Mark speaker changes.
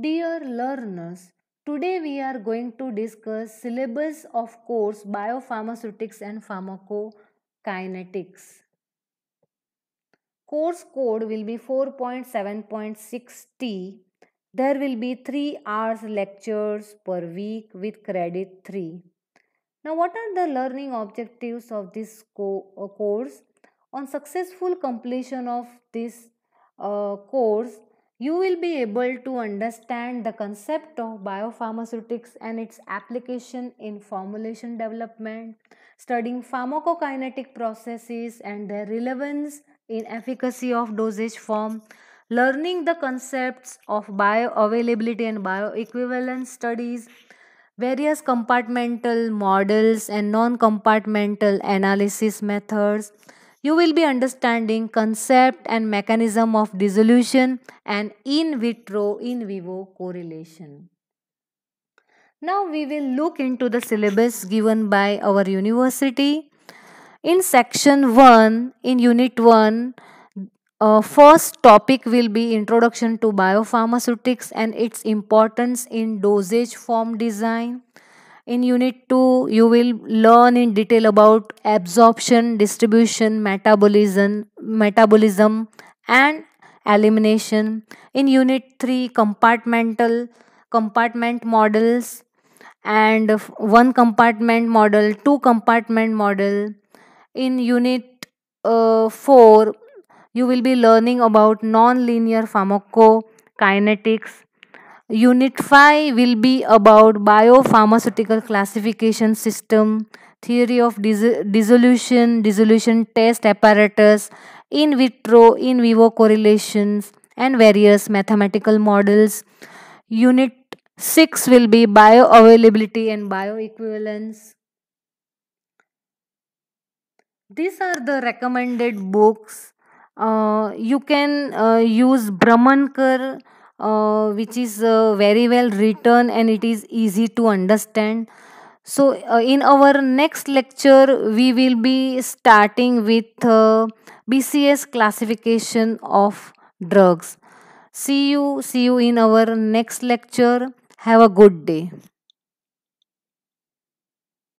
Speaker 1: Dear learners, today we are going to discuss syllabus of course biopharmaceutics and pharmacokinetics. Course code will be 4.7.6T. There will be 3 hours lectures per week with credit 3. Now what are the learning objectives of this co uh, course? On successful completion of this uh, course, you will be able to understand the concept of biopharmaceutics and its application in formulation development, studying pharmacokinetic processes and their relevance in efficacy of dosage form, learning the concepts of bioavailability and bioequivalence studies, various compartmental models and non-compartmental analysis methods, you will be understanding concept and mechanism of dissolution and in vitro in vivo correlation. Now we will look into the syllabus given by our university. In section 1, in unit 1, uh, first topic will be introduction to biopharmaceutics and its importance in dosage form design. In Unit 2, you will learn in detail about absorption, distribution, metabolism, metabolism and elimination. In Unit 3, compartmental compartment models and one compartment model, two compartment model. In Unit uh, 4, you will be learning about non-linear pharmacokinetics Unit 5 will be about biopharmaceutical classification system, theory of dis dissolution, dissolution test apparatus, in vitro, in vivo correlations and various mathematical models. Unit 6 will be bioavailability and bioequivalence. These are the recommended books. Uh, you can uh, use Brahmankar uh, which is uh, very well written and it is easy to understand. So, uh, in our next lecture, we will be starting with uh, BCS classification of drugs. See you, see you in our next lecture. Have a good day.